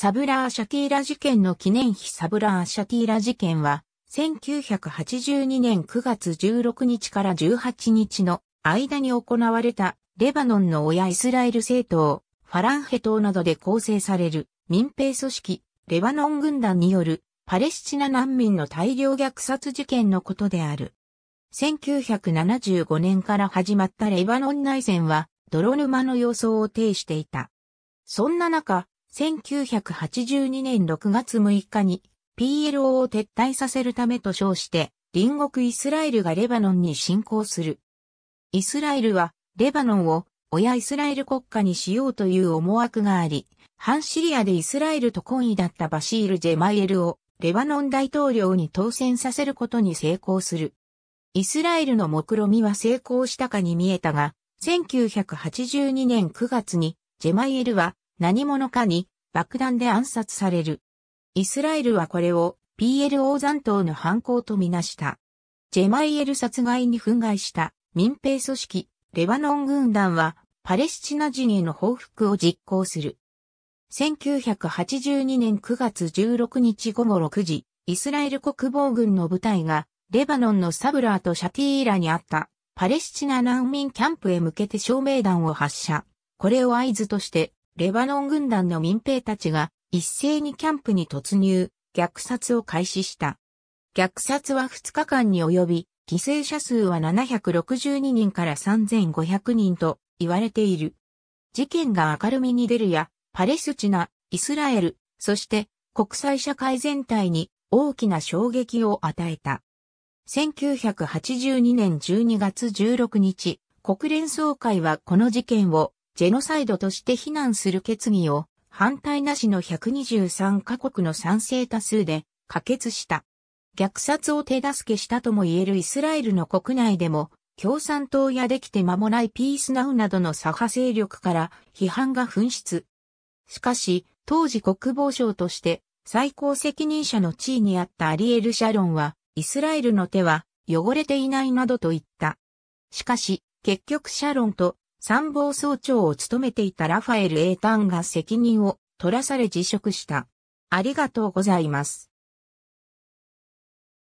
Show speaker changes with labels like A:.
A: サブラーシャティーラ事件の記念碑サブラーシャティーラ事件は、1982年9月16日から18日の間に行われたレバノンの親イスラエル政党、ファランヘ党などで構成される民兵組織、レバノン軍団によるパレスチナ難民の大量虐殺事件のことである。1975年から始まったレバノン内戦は泥沼の様相を呈していた。そんな中、1982年6月6日に PLO を撤退させるためと称して、隣国イスラエルがレバノンに侵攻する。イスラエルは、レバノンを親イスラエル国家にしようという思惑があり、反シリアでイスラエルと懇意だったバシール・ジェマイエルをレバノン大統領に当選させることに成功する。イスラエルの目論みは成功したかに見えたが、1982年9月にジェマイエルは何者かに爆弾で暗殺される。イスラエルはこれを PLO 残党の犯行とみなした。ジェマイエル殺害に憤慨した民兵組織レバノン軍団はパレスチナ人への報復を実行する。1982年9月16日午後6時、イスラエル国防軍の部隊がレバノンのサブラーとシャティーラにあったパレスチナ難民キャンプへ向けて照明弾を発射。これを合図としてレバノン軍団の民兵たちが一斉にキャンプに突入、虐殺を開始した。虐殺は2日間に及び、犠牲者数は762人から3500人と言われている。事件が明るみに出るや、パレスチナ、イスラエル、そして国際社会全体に大きな衝撃を与えた。1982年12月16日、国連総会はこの事件をジェノサイドとして非難する決議を反対なしの123カ国の賛成多数で可決した。虐殺を手助けしたとも言えるイスラエルの国内でも、共産党やできて間もないピースナウなどの左派勢力から批判が噴出。しかし、当時国防省として最高責任者の地位にあったアリエル・シャロンは、イスラエルの手は汚れていないなどと言った。しかし、結局シャロンと参謀総長を務めていたラファエル・エータンが責任を取らされ辞職した。ありがとうございます。